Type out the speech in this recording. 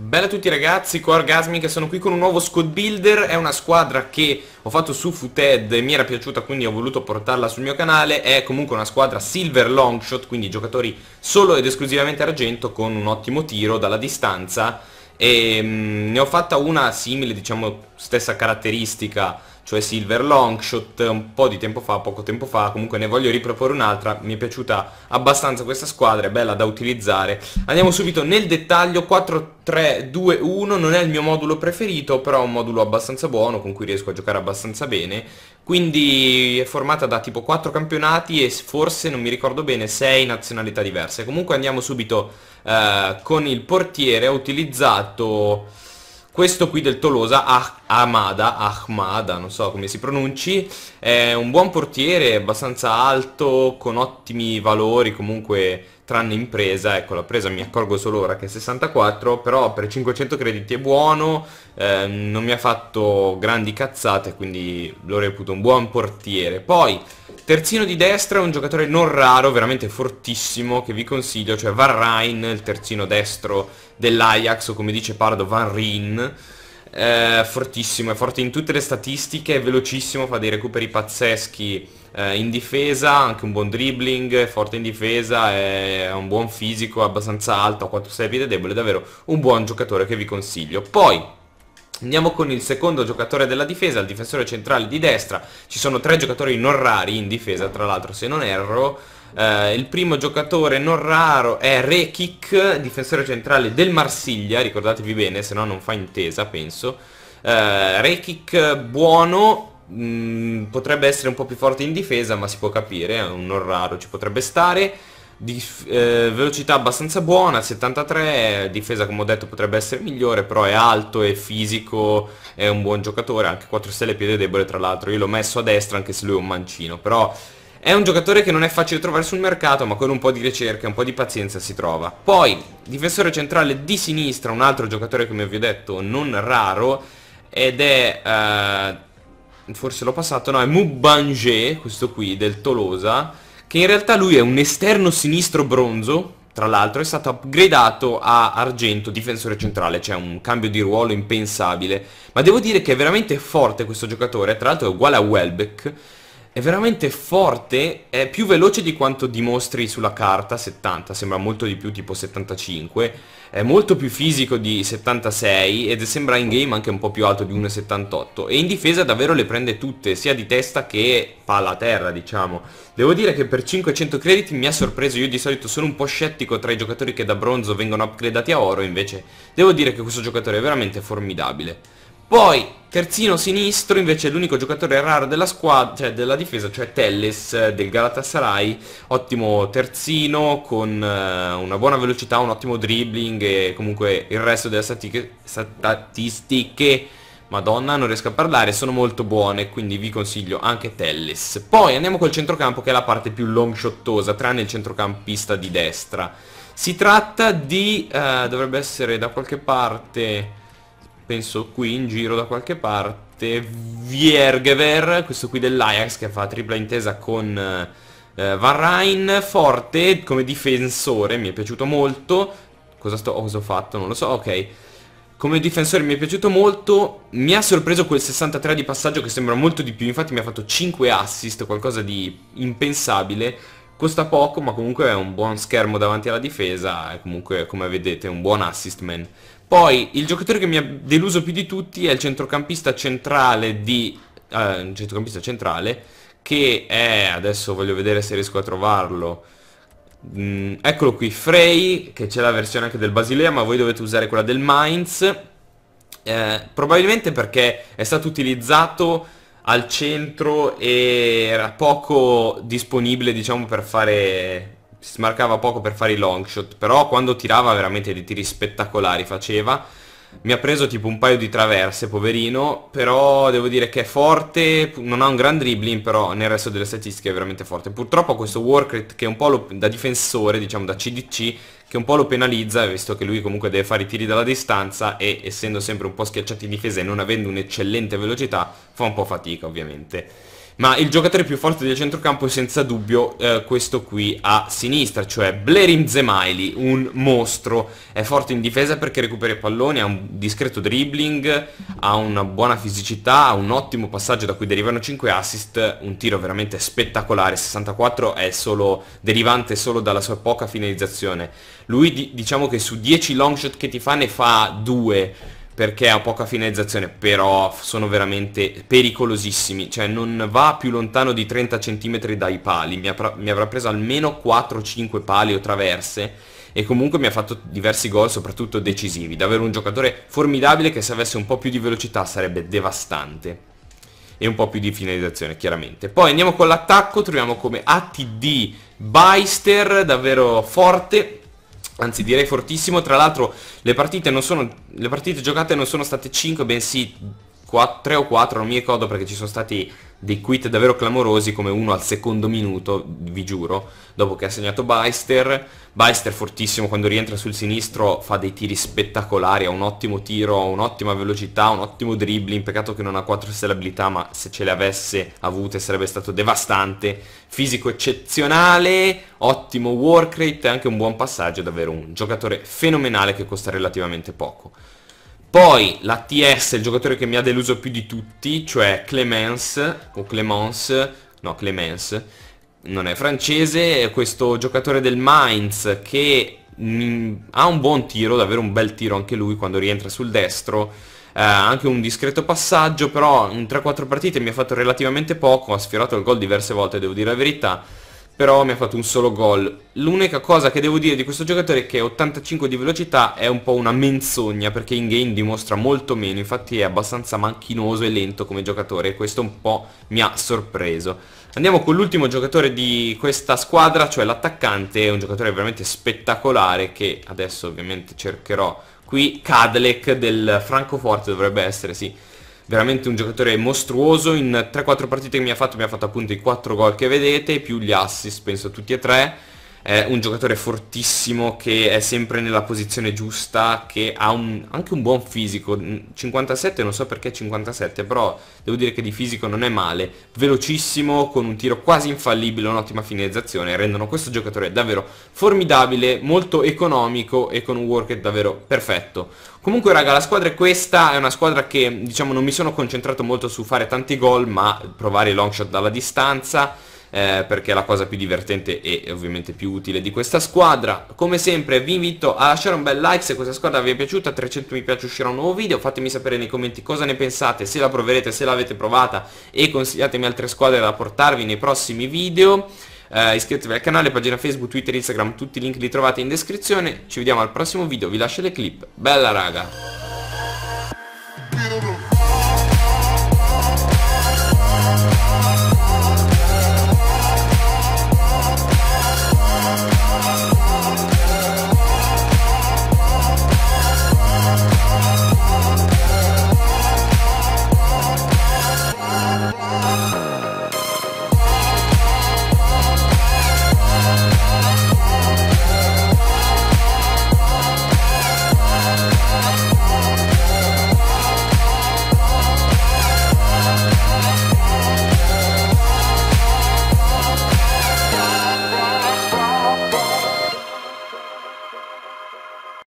Bella a tutti ragazzi, qua Orgasmic, sono qui con un nuovo squad builder, è una squadra che ho fatto su Futed e mi era piaciuta quindi ho voluto portarla sul mio canale, è comunque una squadra silver longshot, quindi giocatori solo ed esclusivamente argento con un ottimo tiro dalla distanza e ehm, mh, ne ho fatta una simile, diciamo stessa caratteristica cioè Silver Longshot un po' di tempo fa, poco tempo fa, comunque ne voglio riproporre un'altra, mi è piaciuta abbastanza questa squadra, è bella da utilizzare. Andiamo subito nel dettaglio, 4-3-2-1, non è il mio modulo preferito, però è un modulo abbastanza buono con cui riesco a giocare abbastanza bene, quindi è formata da tipo 4 campionati e forse, non mi ricordo bene, 6 nazionalità diverse. Comunque andiamo subito eh, con il portiere, ho utilizzato questo qui del Tolosa, ah, Amada, Ahmada, non so come si pronunci, è un buon portiere, abbastanza alto, con ottimi valori, comunque tranne impresa, ecco la presa mi accorgo solo ora che è 64, però per 500 crediti è buono, eh, non mi ha fatto grandi cazzate, quindi lo reputo un buon portiere. Poi Terzino di destra è un giocatore non raro, veramente fortissimo, che vi consiglio, cioè Van Rijn, il terzino destro dell'Ajax, o come dice Pardo, Van Rijn. Eh, fortissimo, è forte in tutte le statistiche, è velocissimo, fa dei recuperi pazzeschi eh, in difesa, anche un buon dribbling, è forte in difesa, è un buon fisico, abbastanza alto, a quanto sia piede debole, è davvero un buon giocatore che vi consiglio. Poi, Andiamo con il secondo giocatore della difesa, il difensore centrale di destra. Ci sono tre giocatori non rari in difesa, tra l'altro se non erro. Eh, il primo giocatore non raro è Rekic, difensore centrale del Marsiglia, ricordatevi bene, se no non fa intesa, penso. Eh, Rekik buono, mh, mm, potrebbe essere un po' più forte in difesa, ma si può capire, è un non raro, ci potrebbe stare. Dif eh, velocità abbastanza buona, 73, difesa come ho detto potrebbe essere migliore, però è alto, è fisico, è un buon giocatore, anche 4 stelle piede debole tra l'altro, io l'ho messo a destra anche se lui è un mancino, però è un giocatore che non è facile trovare sul mercato, ma con un po' di ricerca, un po' di pazienza si trova. Poi, difensore centrale di sinistra, un altro giocatore come vi ho detto non raro, ed è... Eh, forse l'ho passato, no, è Mubanger, questo qui, del Tolosa che in realtà lui è un esterno sinistro bronzo, tra l'altro è stato upgradato a argento, difensore centrale, cioè un cambio di ruolo impensabile, ma devo dire che è veramente forte questo giocatore, tra l'altro è uguale a Welbeck, è veramente forte, è più veloce di quanto dimostri sulla carta, 70, sembra molto di più, tipo 75, è molto più fisico di 76 ed sembra in game anche un po' più alto di 1,78 e in difesa davvero le prende tutte, sia di testa che palla a terra diciamo. Devo dire che per 500 crediti mi ha sorpreso, io di solito sono un po' scettico tra i giocatori che da bronzo vengono upgradati a oro, invece devo dire che questo giocatore è veramente formidabile. Poi terzino sinistro invece è l'unico giocatore raro della squadra, cioè della difesa, cioè Telles eh, del Galatasaray, ottimo terzino con eh, una buona velocità, un ottimo dribbling e comunque il resto delle statistiche Madonna, non riesco a parlare, sono molto buone, quindi vi consiglio anche Telles. Poi andiamo col centrocampo che è la parte più long shottosa, tranne il centrocampista di destra. Si tratta di, eh, dovrebbe essere da qualche parte penso qui in giro da qualche parte, Viergever, questo qui dell'Ajax che fa tripla intesa con eh, eh Van Rijn, forte come difensore, mi è piaciuto molto, cosa, sto, cosa ho fatto? Non lo so, ok. Come difensore mi è piaciuto molto, mi ha sorpreso quel 63 di passaggio che sembra molto di più, infatti mi ha fatto 5 assist, qualcosa di impensabile, costa poco ma comunque è un buon schermo davanti alla difesa e comunque come vedete è un buon assist man poi il giocatore che mi ha deluso più di tutti è il centrocampista centrale di... Eh, centrocampista centrale che è, adesso voglio vedere se riesco a trovarlo, mm, eccolo qui, Frey, che c'è la versione anche del Basilea, ma voi dovete usare quella del Mainz, eh, probabilmente perché è stato utilizzato al centro e era poco disponibile, diciamo, per fare si smarcava poco per fare i long shot, però quando tirava veramente dei tiri spettacolari faceva. Mi ha preso tipo un paio di traverse, poverino, però devo dire che è forte, non ha un gran dribbling, però nel resto delle statistiche è veramente forte. Purtroppo questo work che è un po' lo, da difensore, diciamo da CDC, che un po' lo penalizza, visto che lui comunque deve fare i tiri dalla distanza e essendo sempre un po' schiacciato in difesa e non avendo un'eccellente velocità, fa un po' fatica ovviamente ma il giocatore più forte del centrocampo è senza dubbio eh, questo qui a sinistra, cioè Blerim Zemaili, un mostro, è forte in difesa perché recupera i palloni, ha un discreto dribbling, ha una buona fisicità, ha un ottimo passaggio da cui derivano 5 assist, un tiro veramente spettacolare, 64 è solo derivante solo dalla sua poca finalizzazione. Lui diciamo che su 10 long shot che ti fa ne fa 2 perché ha poca finalizzazione, però sono veramente pericolosissimi, cioè non va più lontano di 30 cm dai pali, mi, mi avrà preso almeno 4-5 pali o traverse e comunque mi ha fatto diversi gol, soprattutto decisivi, davvero un giocatore formidabile che se avesse un po' più di velocità sarebbe devastante e un po' più di finalizzazione chiaramente. Poi andiamo con l'attacco, troviamo come ATD Beister, davvero forte, Anzi direi fortissimo, tra l'altro le, le partite giocate non sono state 5 bensì 3 o 4, non mi ricordo perché ci sono stati dei quit davvero clamorosi come uno al secondo minuto, vi giuro, dopo che ha segnato Beister. Beister fortissimo quando rientra sul sinistro fa dei tiri spettacolari, ha un ottimo tiro, un'ottima velocità, un ottimo dribbling, peccato che non ha 4 stelle abilità ma se ce le avesse avute sarebbe stato devastante, fisico eccezionale, ottimo work rate e anche un buon passaggio, davvero un giocatore fenomenale che costa relativamente poco. Poi la TS, il giocatore che mi ha deluso più di tutti, cioè Clemence, o Clemence, no Clemence, non è francese, è questo giocatore del Mainz che mh, ha un buon tiro, davvero un bel tiro anche lui quando rientra sul destro, eh, anche un discreto passaggio, però in 3-4 partite mi ha fatto relativamente poco, ha sfiorato il gol diverse volte, devo dire la verità, però mi ha fatto un solo gol. L'unica cosa che devo dire di questo giocatore è che 85 di velocità è un po' una menzogna perché in game dimostra molto meno, infatti è abbastanza manchinoso e lento come giocatore e questo un po' mi ha sorpreso. Andiamo con l'ultimo giocatore di questa squadra, cioè l'attaccante, è un giocatore veramente spettacolare che adesso ovviamente cercherò qui, Kadlec del Francoforte dovrebbe essere, sì, veramente un giocatore mostruoso, in 3-4 partite che mi ha fatto mi ha fatto appunto i 4 gol che vedete, più gli assist, penso tutti e tre, è un giocatore fortissimo che è sempre nella posizione giusta, che ha un, anche un buon fisico, 57 non so perché 57, però devo dire che di fisico non è male, velocissimo, con un tiro quasi infallibile, un'ottima finalizzazione, rendono questo giocatore davvero formidabile, molto economico e con un workout davvero perfetto. Comunque raga la squadra è questa, è una squadra che diciamo non mi sono concentrato molto su fare tanti gol ma provare i long shot dalla distanza eh, perché è la cosa più divertente e ovviamente più utile di questa squadra. Come sempre vi invito a lasciare un bel like se questa squadra vi è piaciuta, 300 mi piace uscirà un nuovo video, fatemi sapere nei commenti cosa ne pensate, se la proverete, se l'avete provata e consigliatemi altre squadre da portarvi nei prossimi video. Eh, iscrivetevi al canale, pagina Facebook, Twitter, Instagram, tutti i link li trovate in descrizione. Ci vediamo al prossimo video, vi lascio le clip. Bella raga!